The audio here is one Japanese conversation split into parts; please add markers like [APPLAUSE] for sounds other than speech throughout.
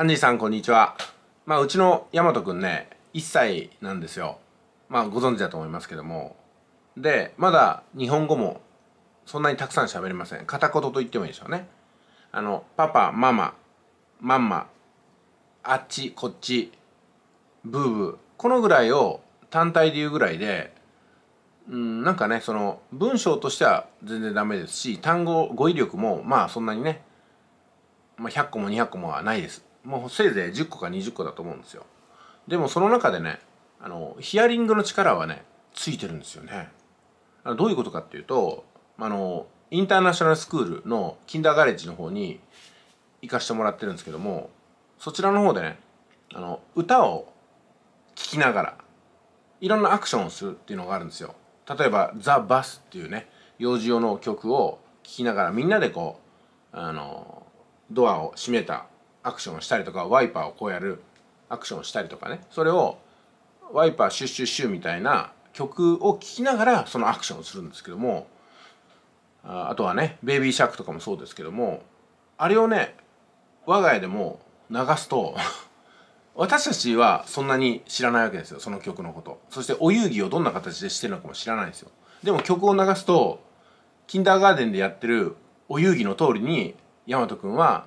アンディさん、こんにちは。まあ、うちのヤマトくんね、1歳なんですよ。まあ、ご存知だと思いますけども。で、まだ日本語もそんなにたくさん喋れません。片言と言ってもいいでしょうね。あの、パパ、ママ、マンマ、あっち、こっち、ブーブー。このぐらいを単体で言うぐらいで、うん、なんかね、その文章としては全然ダメですし、単語、語彙力もまあそんなにね、まあ、100個も200個もはないです。もうせいぜい10個か20個だと思うんですよでもその中でねあのヒアリングの力はねついてるんですよねどういうことかっていうとあのインターナショナルスクールのキンダーガレッジの方に行かしてもらってるんですけどもそちらの方でねあの歌を聴きながらいろんなアクションをするっていうのがあるんですよ例えば「ザ・バス」っていうね幼児用の曲を聴きながらみんなでこうあのドアを閉めたアクションをしたりとかワイパーをこうやるアクションをしたりとかねそれをワイパーシュッシュッシュみたいな曲を聴きながらそのアクションをするんですけどもあとはね「ベイビーシャーク」とかもそうですけどもあれをね我が家でも流すと [LAUGHS] 私たちはそんなに知らないわけですよその曲のことそしてお遊戯をどんな形でしてるのかも知らないんですよでも曲を流すとキンダーガーデンでやってるお遊戯の通りに大和くんは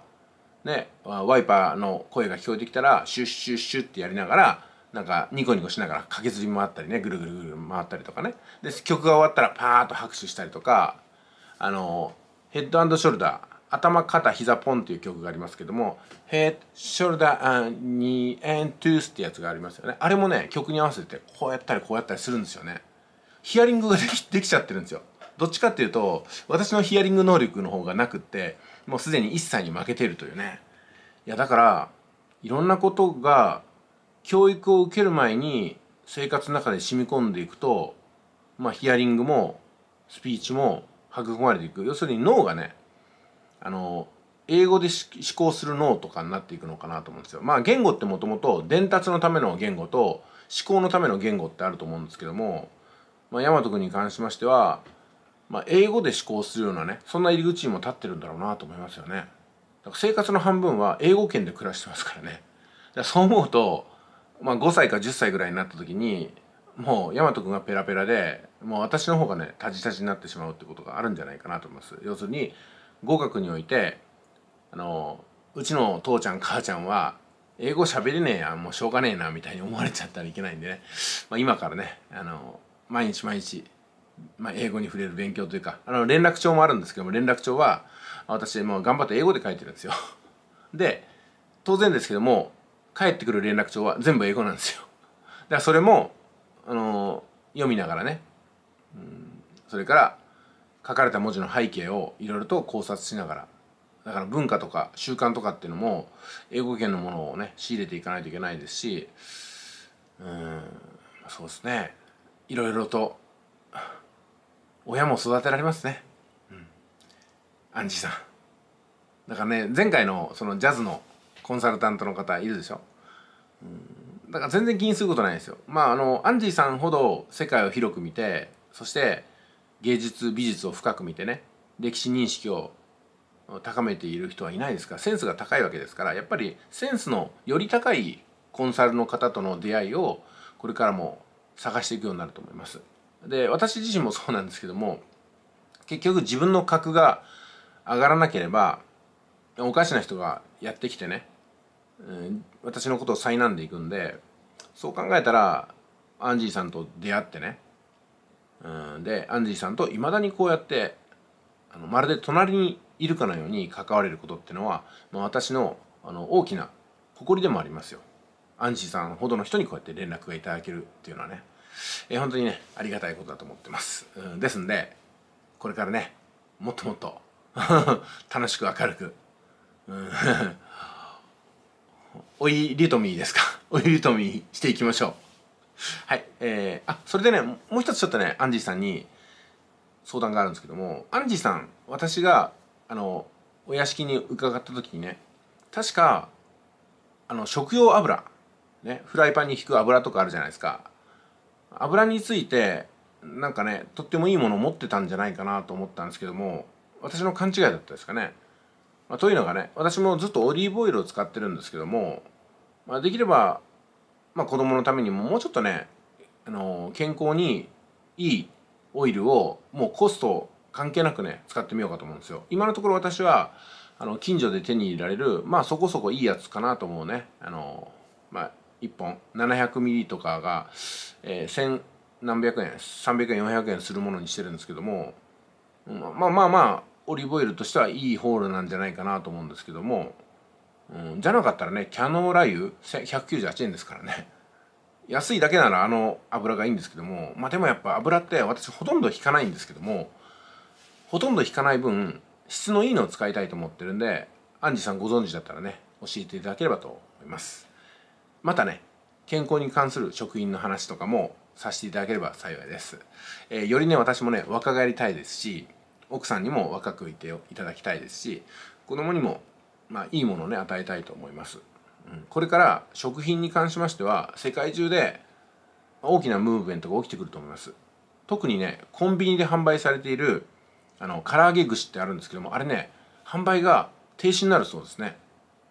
ね、ワイパーの声が聞こえてきたらシュッシュッシュッってやりながらなんかニコニコしながら駆けずり回ったりねぐるぐるぐる回ったりとかねで曲が終わったらパーッと拍手したりとかあのヘッドショルダー頭肩膝ポンっていう曲がありますけどもヘッドショルダーニエントゥースってやつがありますよねあれもね曲に合わせてこうやったりこうやったりするんですよねヒアリングができ [LAUGHS] できちゃってるんですよどっちかっていうと私のヒアリング能力の方がなくってもうすでに一切に負けてるというねいやだからいろんなことが教育を受ける前に生活の中で染み込んでいくと、まあ、ヒアリングもスピーチも育まれていく要するに脳がねあの英語で思考する脳とかになっていくのかなと思うんですよ。まあ言語ってもともと伝達のための言語と思考のための言語ってあると思うんですけども、まあ、大和君に関しましてはまあ、英語で思考するようなねそんな入り口にも立ってるんだろうなと思いますよねだから生活の半分は英語圏で暮らしてますからねだそう思うと、まあ、5歳か10歳ぐらいになった時にもう大和君がペラペラでもう私の方がねタジタジになってしまうってことがあるんじゃないかなと思います要するに語学においてあのうちの父ちゃん母ちゃんは英語喋れねえやもうしょうがねえなみたいに思われちゃったらいけないんでね、まあ、今からねあの毎日毎日まあ、英語に触れる勉強というかあの連絡帳もあるんですけども連絡帳は私もう頑張って英語で書いてるんですよ [LAUGHS] で当然ですけども帰ってくる連絡帳は全部英語なんですよだからそれも、あの読みながらね、うん、それから書かれた文字の背景をいろいろと考察しながらだから文化とか習慣とかっていうのも英語圏のものをね仕入れていかないといけないですしうんそうですねいろいろと親も育てられますねうんアンジーさんだからね前回のそのジャズのコンサルタントの方いるでしょ、うん、だから全然気にすることないですよまああのアンジーさんほど世界を広く見てそして芸術美術を深く見てね歴史認識を高めている人はいないですからセンスが高いわけですからやっぱりセンスのより高いコンサルの方との出会いをこれからも探していくようになると思います。で私自身もそうなんですけども結局自分の格が上がらなければおかしな人がやってきてね、うん、私のことを災難でいくんでそう考えたらアンジーさんと出会ってね、うん、でアンジーさんといまだにこうやってあのまるで隣にいるかのように関われることってのは、まあ、私のあの大きな誇りでもありますよ。アンジーさんほどの人にこうやって連絡がいただけるっていうのはね。えー、本当にねありがたいことだと思ってます、うん、ですんでこれからねもっともっと [LAUGHS] 楽しく明るく、うんお [LAUGHS] いリトミーですかお [LAUGHS] いリトミーしていきましょうはいえー、あそれでねもう一つちょっとねアンジーさんに相談があるんですけどもアンジーさん私があのお屋敷に伺った時にね確かあの食用油ねフライパンに引く油とかあるじゃないですか油についてなんかねとってもいいものを持ってたんじゃないかなと思ったんですけども私の勘違いだったですかね、まあ、というのがね私もずっとオリーブオイルを使ってるんですけども、まあ、できれば、まあ、子供のためにももうちょっとね、あの健康にいいオイルをもうコスト関係なくね使ってみようかと思うんですよ今のところ私はあの近所で手に入れられるまあそこそこいいやつかなと思うねあのまあ1本 700ml とかが、えー、1000何百円300円400円するものにしてるんですけども、うん、まあまあまあオリーブオイルとしてはいいホールなんじゃないかなと思うんですけども、うん、じゃなかったらねキャノーラ油198円ですからね安いだけならあの油がいいんですけどもまあでもやっぱ油って私ほとんど引かないんですけどもほとんど引かない分質のいいのを使いたいと思ってるんでアンジさんご存知だったらね教えていただければと思います。またね健康に関する食品の話とかもさせていただければ幸いです、えー、よりね私もね若返りたいですし奥さんにも若くいていただきたいですし子供にもまあいいものをね与えたいと思います、うん、これから食品に関しましては世界中で大きなムーブメントが起きてくると思います特にねコンビニで販売されているあの唐揚げ串ってあるんですけどもあれね販売が停止になるそうですね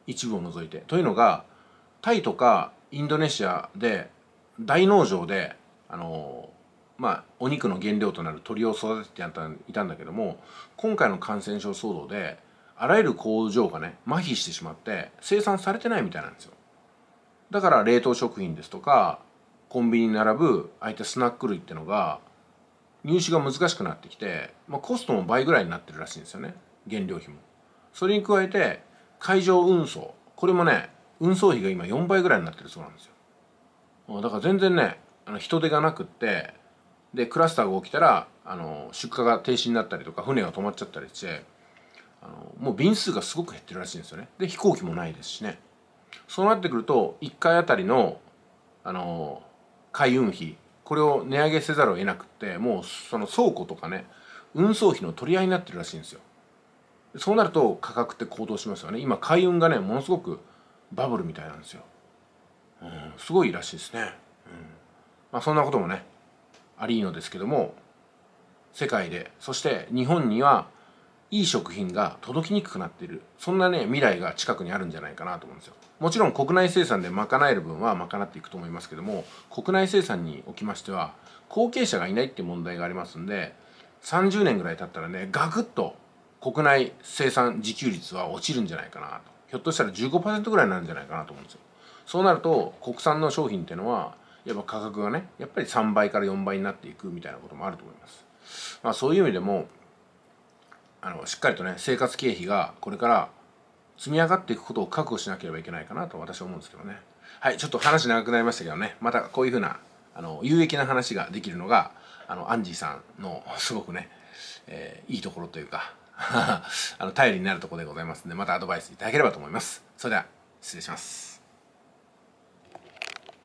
一部を除いてというのがタイとかインドネシアで大農場であのまあお肉の原料となる鳥を育てていたんだけども今回の感染症騒動であらゆる工場がね麻痺してしまって生産されてないみたいなんですよだから冷凍食品ですとかコンビニに並ぶああいったスナック類ってのが入手が難しくなってきて、まあ、コストも倍ぐらいになってるらしいんですよね原料費もそれに加えて海上運送これもね運送費が今4倍ぐらいになってるそうなんですよだから全然ねあの人手がなくってでクラスターが起きたらあの出荷が停止になったりとか船が止まっちゃったりしてあのもう便数がすごく減ってるらしいんですよねで飛行機もないですしねそうなってくると1回あたりのあの海運費これを値上げせざるを得なくってもうその倉庫とかね運送費の取り合いになってるらしいんですよそうなると価格って高騰しますよね今海運がねものすごくバブルみたいなんですよ、うん、すごいらしいですね、うんまあ、そんなこともねありのですけども世界でそして日本にはいい食品が届きにくくなっているそんなね未来が近くにあるんじゃないかなと思うんですよもちろん国内生産で賄える分は賄っていくと思いますけども国内生産におきましては後継者がいないって問題がありますんで30年ぐらい経ったらねガクッと国内生産自給率は落ちるんじゃないかなとひょっとしたら15%ぐらいになるんじゃないかなと思うんですよそうなると国産の商品っていうのはやっぱ価格がねやっぱり3倍から4倍になっていくみたいなこともあると思いますまあそういう意味でもあのしっかりとね生活経費がこれから積み上がっていくことを確保しなければいけないかなと私は思うんですけどねはいちょっと話長くなりましたけどねまたこういうふうなあの有益な話ができるのがあのアンジーさんのすごくね、えー、いいところというか [LAUGHS] あの頼りになるところでございますのでまたアドバイスいただければと思いますそれでは失礼します